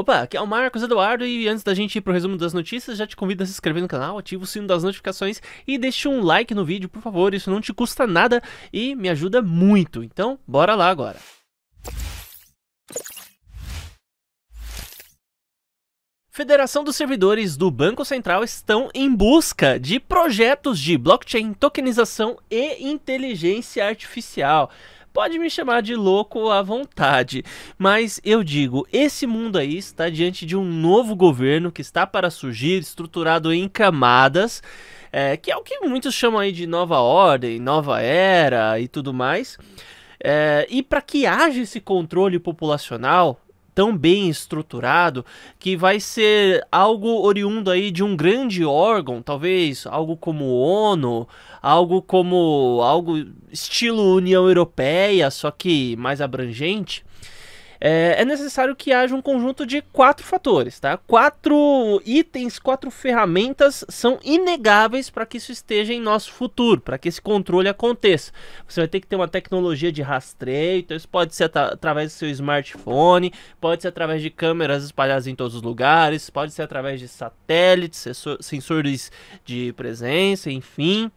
Opa, aqui é o Marcos Eduardo e antes da gente ir pro resumo das notícias, já te convido a se inscrever no canal, ativa o sino das notificações e deixe um like no vídeo, por favor, isso não te custa nada e me ajuda muito. Então, bora lá agora. Federação dos servidores do Banco Central estão em busca de projetos de blockchain, tokenização e inteligência artificial. Pode me chamar de louco à vontade, mas eu digo, esse mundo aí está diante de um novo governo que está para surgir, estruturado em camadas, é, que é o que muitos chamam aí de nova ordem, nova era e tudo mais. É, e para que haja esse controle populacional, tão bem estruturado que vai ser algo oriundo aí de um grande órgão, talvez algo como ONU, algo como algo estilo União Europeia, só que mais abrangente é, é necessário que haja um conjunto de quatro fatores, tá? Quatro itens, quatro ferramentas são inegáveis para que isso esteja em nosso futuro, para que esse controle aconteça. Você vai ter que ter uma tecnologia de rastreio, então isso pode ser através do seu smartphone, pode ser através de câmeras espalhadas em todos os lugares, pode ser através de satélites, sensores de presença, enfim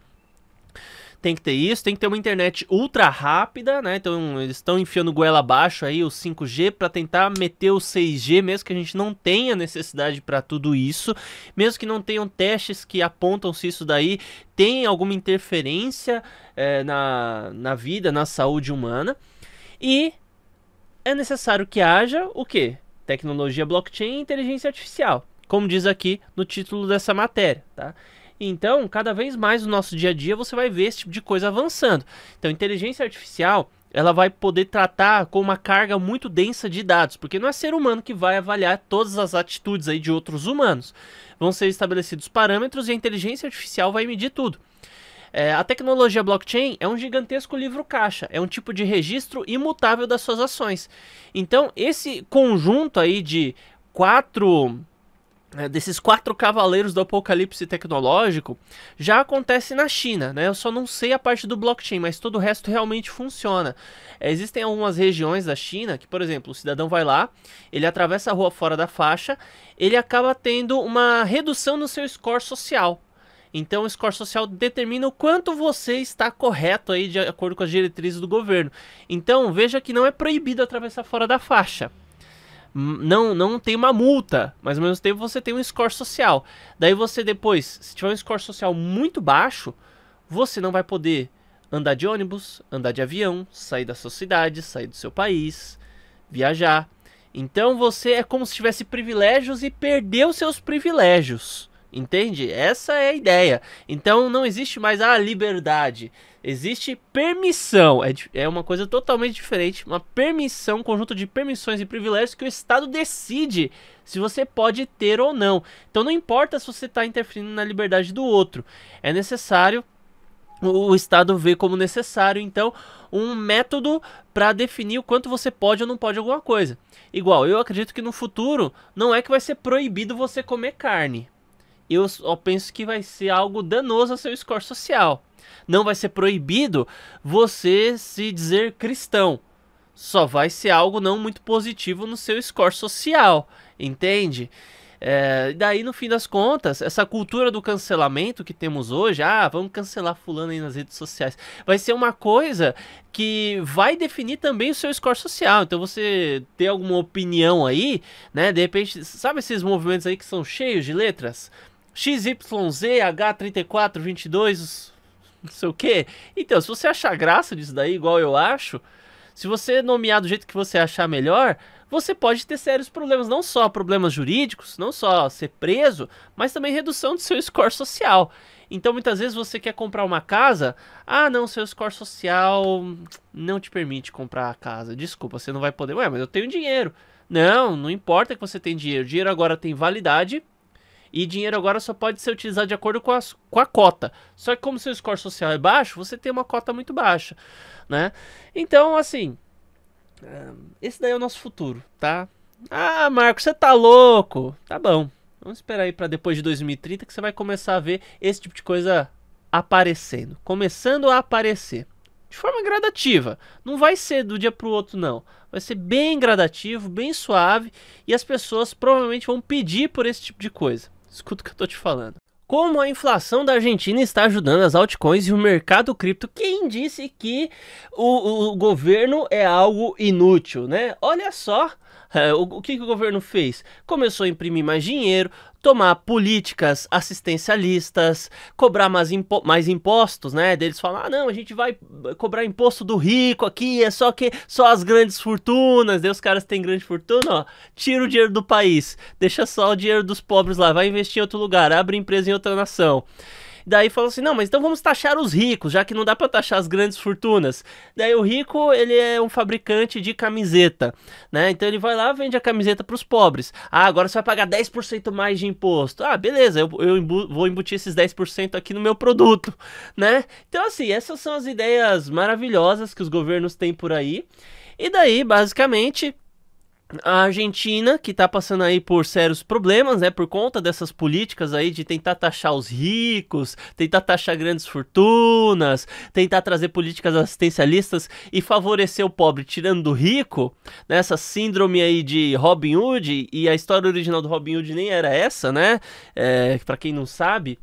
tem que ter isso, tem que ter uma internet ultra rápida, né? Então eles estão enfiando goela abaixo aí o 5G para tentar meter o 6G, mesmo que a gente não tenha necessidade para tudo isso, mesmo que não tenham testes que apontam se isso daí tem alguma interferência é, na, na vida, na saúde humana. E é necessário que haja o que? Tecnologia blockchain e inteligência artificial, como diz aqui no título dessa matéria, tá? Então, cada vez mais no nosso dia a dia você vai ver esse tipo de coisa avançando. Então, inteligência artificial ela vai poder tratar com uma carga muito densa de dados, porque não é ser humano que vai avaliar todas as atitudes aí de outros humanos. Vão ser estabelecidos parâmetros e a inteligência artificial vai medir tudo. É, a tecnologia blockchain é um gigantesco livro caixa, é um tipo de registro imutável das suas ações. Então, esse conjunto aí de quatro é, desses quatro cavaleiros do apocalipse tecnológico já acontece na China, né? Eu só não sei a parte do blockchain, mas todo o resto realmente funciona. É, existem algumas regiões da China que, por exemplo, o cidadão vai lá, ele atravessa a rua fora da faixa, ele acaba tendo uma redução no seu score social. Então, o score social determina o quanto você está correto aí de acordo com as diretrizes do governo. Então, veja que não é proibido atravessar fora da faixa Hum, não não tem uma multa, mas ao mesmo tempo você tem um score social. Daí você depois, se tiver um score social muito baixo, você não vai poder andar de ônibus, andar de avião, sair da sua cidade, sair do seu país, viajar. Então você é como se tivesse privilégios e perdeu seus privilégios. Entende? Essa é a ideia. Então não existe mais a liberdade. Existe permissão. É, é uma coisa totalmente diferente. Uma permissão, um conjunto de permissões e privilégios que o Estado decide se você pode ter ou não. Então não importa se você está interferindo na liberdade do outro. É necessário o Estado vê como necessário, então, um método para definir o quanto você pode ou não pode alguma coisa. Igual, eu acredito que no futuro não é que vai ser proibido você comer carne, eu só penso que vai ser algo danoso ao seu score social. Não vai ser proibido você se dizer cristão. Só vai ser algo não muito positivo no seu score social, entende? É, daí, no fim das contas, essa cultura do cancelamento que temos hoje, ah, vamos cancelar fulano aí nas redes sociais, vai ser uma coisa que vai definir também o seu score social. Então, você ter alguma opinião aí, né? De repente, sabe esses movimentos aí que são cheios de letras? XYZH3422, não sei o quê. Então, se você achar graça disso daí, igual eu acho, se você nomear do jeito que você achar melhor, você pode ter sérios problemas, não só problemas jurídicos, não só ser preso, mas também redução do seu score social. Então, muitas vezes você quer comprar uma casa, ah, não, seu score social não te permite comprar a casa. Desculpa, você não vai poder. Ué, mas eu tenho dinheiro. Não, não importa que você tenha dinheiro. O dinheiro agora tem validade e dinheiro agora só pode ser utilizado de acordo com a, com a cota. Só que como seu score social é baixo, você tem uma cota muito baixa, né? Então, assim, eh, esse daí é o nosso futuro, tá? Ah, Marco, você tá louco. Tá bom. Vamos esperar aí para depois de 2030 que você vai começar a ver esse tipo de coisa aparecendo, começando a aparecer de forma gradativa. Não vai ser do dia para o outro, não. Vai ser bem gradativo, bem suave e as pessoas provavelmente vão pedir por esse tipo de coisa. Escuta o que eu tô te falando. Como a inflação da Argentina está ajudando as altcoins e o mercado cripto? Quem disse que o, o governo é algo inútil, né? Olha só é, o, que, que o governo fez? Começou a imprimir mais dinheiro, tomar políticas assistencialistas, cobrar mais, impo mais impostos, né? Deles falar, ah, não, a gente vai cobrar imposto do rico aqui, é só que só as grandes fortunas, deus os caras têm grande fortuna, ó, tira o dinheiro do país, deixa só o dinheiro dos pobres lá, vai investir em outro lugar, abre empresa em outra nação. Daí falou assim: não, mas então vamos taxar os ricos, já que não dá para taxar as grandes fortunas. Daí o rico, ele é um fabricante de camiseta, né? Então ele vai lá, vende a camiseta para os pobres. Ah, agora você vai pagar 10% mais de imposto. Ah, beleza, eu, eu vou embutir esses 10% aqui no meu produto, né? Então, assim, essas são as ideias maravilhosas que os governos têm por aí. E daí, basicamente, a Argentina, que está passando aí por sérios problemas, né, por conta dessas políticas aí de tentar taxar os ricos, tentar taxar grandes fortunas, tentar trazer políticas assistencialistas e favorecer o pobre tirando do rico, nessa né, síndrome aí de Robin Hood, e a história original do Robin Hood nem era essa, né, é, para quem não sabe,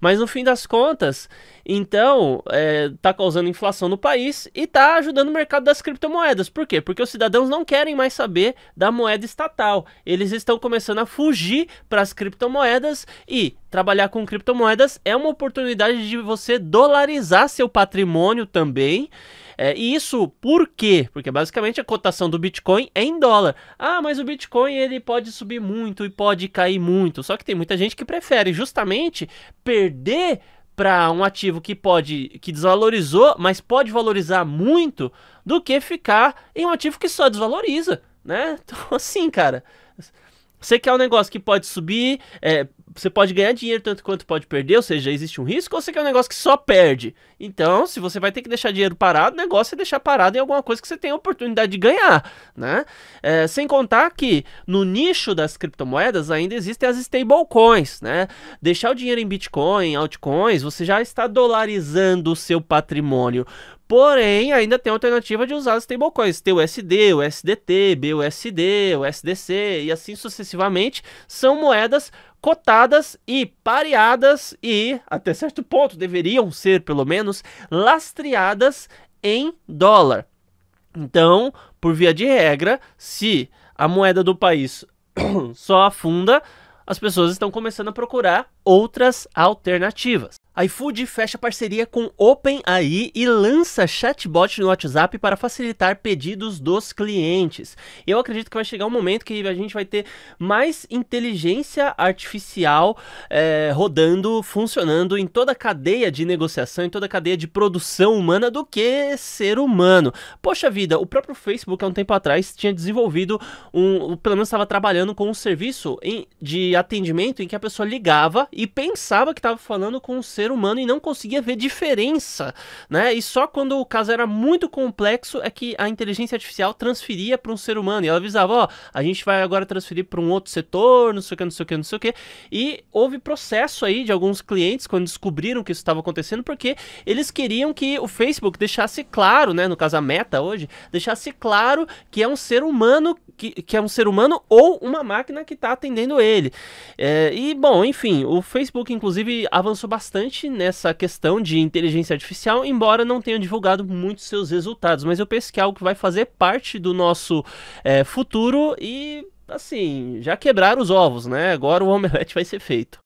mas no fim das contas, então, está é, causando inflação no país e está ajudando o mercado das criptomoedas. Por quê? Porque os cidadãos não querem mais saber da moeda estatal. Eles estão começando a fugir para as criptomoedas e trabalhar com criptomoedas é uma oportunidade de você dolarizar seu patrimônio também. É, e isso por quê? Porque basicamente a cotação do Bitcoin é em dólar. Ah, mas o Bitcoin ele pode subir muito e pode cair muito. Só que tem muita gente que prefere justamente perder para um ativo que pode que desvalorizou, mas pode valorizar muito, do que ficar em um ativo que só desvaloriza, né? Então assim, cara, você quer um negócio que pode subir, é, você pode ganhar dinheiro tanto quanto pode perder, ou seja, existe um risco, ou você quer um negócio que só perde. Então, se você vai ter que deixar dinheiro parado, o negócio é deixar parado em alguma coisa que você tem a oportunidade de ganhar, né? É, sem contar que no nicho das criptomoedas ainda existem as stablecoins, né? Deixar o dinheiro em Bitcoin, altcoins, você já está dolarizando o seu patrimônio. Porém, ainda tem a alternativa de usar as stablecoins. Tem o USD, o o BUSD, o SDC e assim sucessivamente. São moedas cotadas e pareadas e, até certo ponto, deveriam ser, pelo menos, lastreadas em dólar. Então, por via de regra, se a moeda do país só afunda, as pessoas estão começando a procurar outras alternativas iFood fecha parceria com OpenAI e lança chatbot no WhatsApp para facilitar pedidos dos clientes. Eu acredito que vai chegar um momento que a gente vai ter mais inteligência artificial é, rodando, funcionando em toda a cadeia de negociação, em toda a cadeia de produção humana do que ser humano. Poxa vida, o próprio Facebook há um tempo atrás tinha desenvolvido um, pelo menos estava trabalhando com um serviço em, de atendimento em que a pessoa ligava e pensava que estava falando com um ser ser humano e não conseguia ver diferença, né? E só quando o caso era muito complexo é que a inteligência artificial transferia para um ser humano. E ela avisava, ó, oh, a gente vai agora transferir para um outro setor, não sei o que, não sei o que, não sei o que. E houve processo aí de alguns clientes quando descobriram que isso estava acontecendo, porque eles queriam que o Facebook deixasse claro, né? No caso a Meta hoje, deixasse claro que é um ser humano, que, que é um ser humano ou uma máquina que está atendendo ele. É, e bom, enfim, o Facebook inclusive avançou bastante bastante nessa questão de inteligência artificial, embora não tenha divulgado muitos seus resultados. Mas eu penso que é algo que vai fazer parte do nosso é, futuro e, assim, já quebraram os ovos, né? Agora o omelete vai ser feito.